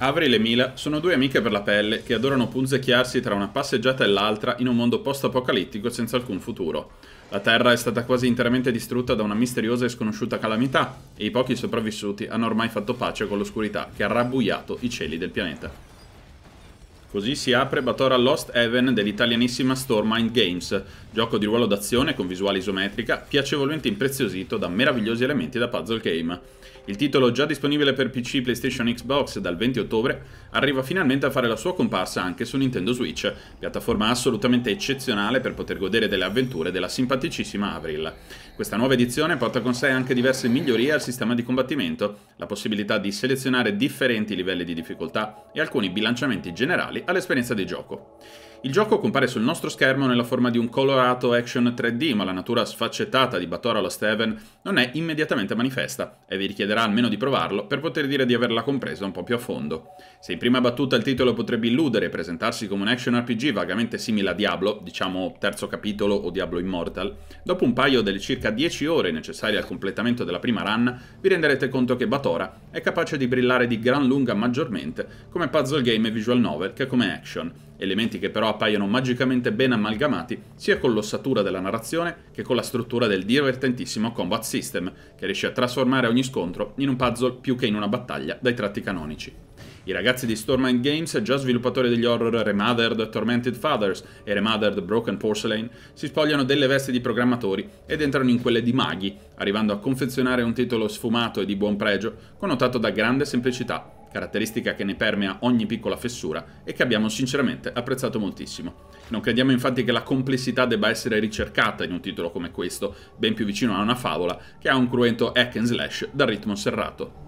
Avril e Mila sono due amiche per la pelle che adorano punzecchiarsi tra una passeggiata e l'altra in un mondo post-apocalittico senza alcun futuro. La Terra è stata quasi interamente distrutta da una misteriosa e sconosciuta calamità e i pochi sopravvissuti hanno ormai fatto pace con l'oscurità che ha rabbuiato i cieli del pianeta. Così si apre Batora Lost Heaven dell'italianissima Stormind Games, gioco di ruolo d'azione con visuale isometrica piacevolmente impreziosito da meravigliosi elementi da puzzle game. Il titolo, già disponibile per PC, PlayStation e Xbox dal 20 ottobre, arriva finalmente a fare la sua comparsa anche su Nintendo Switch, piattaforma assolutamente eccezionale per poter godere delle avventure della simpaticissima Avril. Questa nuova edizione porta con sé anche diverse migliorie al sistema di combattimento, la possibilità di selezionare differenti livelli di difficoltà e alcuni bilanciamenti generali all'esperienza di gioco. Il gioco compare sul nostro schermo nella forma di un colorato action 3D, ma la natura sfaccettata di Batora Lost Heaven non è immediatamente manifesta e vi richiederà almeno di provarlo per poter dire di averla compresa un po' più a fondo. Se in prima battuta il titolo potrebbe illudere e presentarsi come un action RPG vagamente simile a Diablo, diciamo terzo capitolo o Diablo Immortal, dopo un paio delle circa 10 ore necessarie al completamento della prima run, vi renderete conto che Batora è capace di brillare di gran lunga maggiormente come puzzle game e visual novel che come action, elementi che però appaiono magicamente ben amalgamati sia con l'ossatura della narrazione che con la struttura del divertentissimo combat system, che riesce a trasformare ogni scontro in un puzzle più che in una battaglia dai tratti canonici. I ragazzi di Stormind Games, già sviluppatori degli horror Remothered Tormented Fathers e Remothered Broken Porcelain, si spogliano delle vesti di programmatori ed entrano in quelle di maghi, arrivando a confezionare un titolo sfumato e di buon pregio, connotato da grande semplicità caratteristica che ne permea ogni piccola fessura e che abbiamo sinceramente apprezzato moltissimo. Non crediamo infatti che la complessità debba essere ricercata in un titolo come questo, ben più vicino a una favola che ha un cruento hack and slash dal ritmo serrato.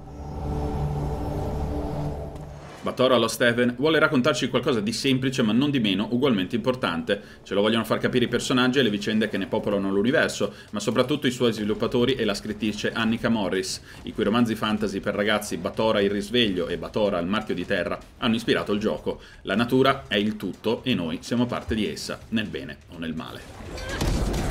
Batoro allo Steven vuole raccontarci qualcosa di semplice ma non di meno ugualmente importante. Ce lo vogliono far capire i personaggi e le vicende che ne popolano l'universo, ma soprattutto i suoi sviluppatori e la scrittrice Annika Morris, i cui romanzi fantasy per ragazzi Batora il risveglio e Batora il marchio di terra hanno ispirato il gioco. La natura è il tutto e noi siamo parte di essa, nel bene o nel male.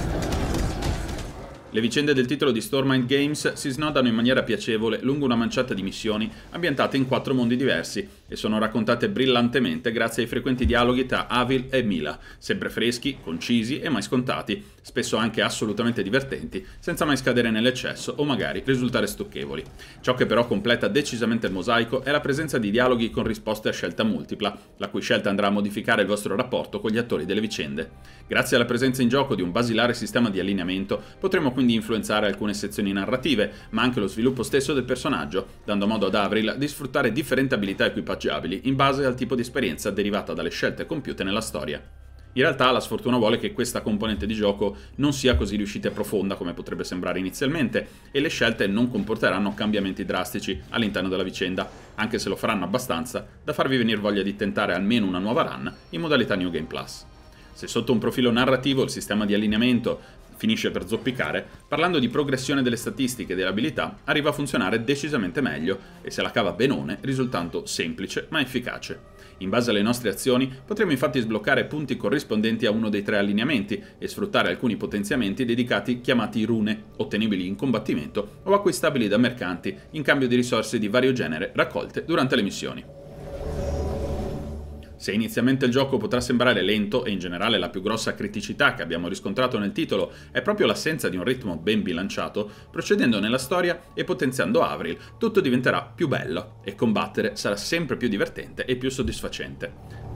Le vicende del titolo di Stormind Games si snodano in maniera piacevole lungo una manciata di missioni ambientate in quattro mondi diversi e sono raccontate brillantemente grazie ai frequenti dialoghi tra Avil e Mila, sempre freschi, concisi e mai scontati, spesso anche assolutamente divertenti, senza mai scadere nell'eccesso o magari risultare stucchevoli. Ciò che però completa decisamente il mosaico è la presenza di dialoghi con risposte a scelta multipla, la cui scelta andrà a modificare il vostro rapporto con gli attori delle vicende. Grazie alla presenza in gioco di un basilare sistema di allineamento potremo quindi influenzare alcune sezioni narrative, ma anche lo sviluppo stesso del personaggio, dando modo ad Avril di sfruttare differenti abilità equipaggiabili in base al tipo di esperienza derivata dalle scelte compiute nella storia. In realtà la sfortuna vuole che questa componente di gioco non sia così riuscita e profonda come potrebbe sembrare inizialmente, e le scelte non comporteranno cambiamenti drastici all'interno della vicenda, anche se lo faranno abbastanza da farvi venire voglia di tentare almeno una nuova run in modalità New Game Plus. Se sotto un profilo narrativo il sistema di allineamento finisce per zoppicare, parlando di progressione delle statistiche e delle abilità, arriva a funzionare decisamente meglio e se la cava benone, risultando semplice ma efficace. In base alle nostre azioni potremo infatti sbloccare punti corrispondenti a uno dei tre allineamenti e sfruttare alcuni potenziamenti dedicati chiamati rune, ottenibili in combattimento o acquistabili da mercanti in cambio di risorse di vario genere raccolte durante le missioni. Se inizialmente il gioco potrà sembrare lento e in generale la più grossa criticità che abbiamo riscontrato nel titolo è proprio l'assenza di un ritmo ben bilanciato, procedendo nella storia e potenziando Avril tutto diventerà più bello e combattere sarà sempre più divertente e più soddisfacente.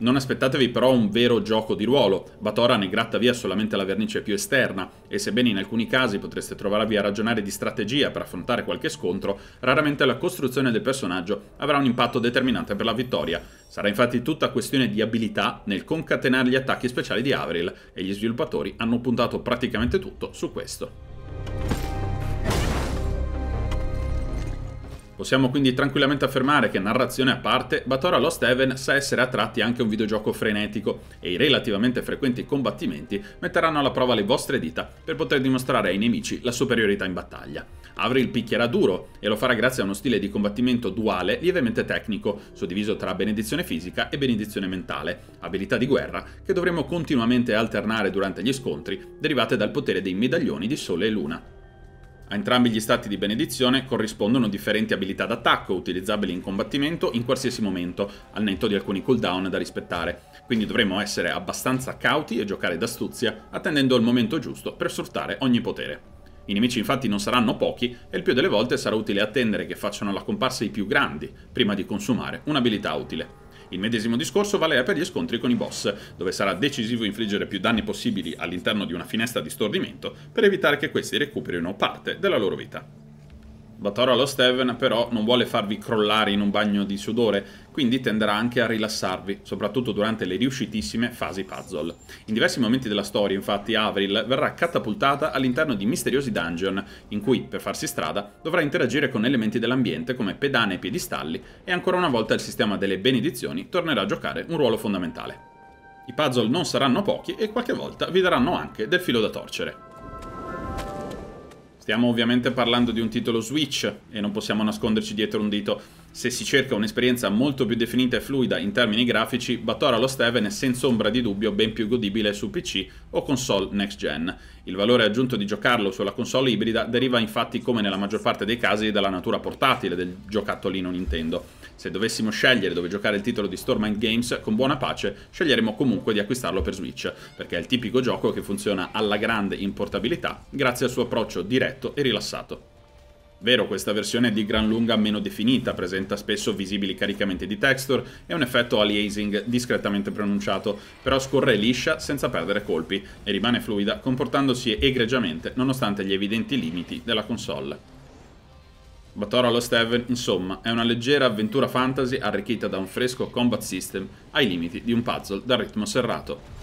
Non aspettatevi però un vero gioco di ruolo, Batora ne gratta via solamente la vernice più esterna, e sebbene in alcuni casi potreste trovarvi a ragionare di strategia per affrontare qualche scontro, raramente la costruzione del personaggio avrà un impatto determinante per la vittoria. Sarà infatti tutta questione di abilità nel concatenare gli attacchi speciali di Avril, e gli sviluppatori hanno puntato praticamente tutto su questo. Possiamo quindi tranquillamente affermare che, narrazione a parte, Batora Lost Heaven sa essere a tratti anche un videogioco frenetico e i relativamente frequenti combattimenti metteranno alla prova le vostre dita per poter dimostrare ai nemici la superiorità in battaglia. Avril picchierà duro e lo farà grazie a uno stile di combattimento duale lievemente tecnico, suddiviso tra benedizione fisica e benedizione mentale, abilità di guerra che dovremo continuamente alternare durante gli scontri derivate dal potere dei medaglioni di Sole e Luna. A entrambi gli stati di benedizione corrispondono differenti abilità d'attacco utilizzabili in combattimento in qualsiasi momento, al netto di alcuni cooldown da rispettare. Quindi dovremo essere abbastanza cauti e giocare d'astuzia, attendendo il momento giusto per sfruttare ogni potere. I nemici infatti non saranno pochi e il più delle volte sarà utile attendere che facciano la comparsa i più grandi prima di consumare un'abilità utile. Il medesimo discorso vale per gli scontri con i boss, dove sarà decisivo infliggere più danni possibili all'interno di una finestra di stordimento per evitare che questi recuperino parte della loro vita. Batoro allo Steven però non vuole farvi crollare in un bagno di sudore, quindi tenderà anche a rilassarvi, soprattutto durante le riuscitissime fasi puzzle. In diversi momenti della storia, infatti, Avril verrà catapultata all'interno di misteriosi dungeon, in cui, per farsi strada, dovrà interagire con elementi dell'ambiente come pedane e piedistalli, e ancora una volta il sistema delle benedizioni tornerà a giocare un ruolo fondamentale. I puzzle non saranno pochi e qualche volta vi daranno anche del filo da torcere. Stiamo ovviamente parlando di un titolo Switch e non possiamo nasconderci dietro un dito se si cerca un'esperienza molto più definita e fluida in termini grafici, Batora Lost Heaven è senza ombra di dubbio ben più godibile su PC o console next gen. Il valore aggiunto di giocarlo sulla console ibrida deriva infatti come nella maggior parte dei casi dalla natura portatile del giocattolino Nintendo. Se dovessimo scegliere dove giocare il titolo di Stormind Games, con buona pace sceglieremo comunque di acquistarlo per Switch, perché è il tipico gioco che funziona alla grande in portabilità grazie al suo approccio diretto e rilassato. Vero, questa versione è di gran lunga meno definita, presenta spesso visibili caricamenti di texture e un effetto aliasing discretamente pronunciato, però scorre liscia senza perdere colpi e rimane fluida comportandosi egregiamente nonostante gli evidenti limiti della console. Batora Lost Heaven, insomma, è una leggera avventura fantasy arricchita da un fresco combat system ai limiti di un puzzle dal ritmo serrato.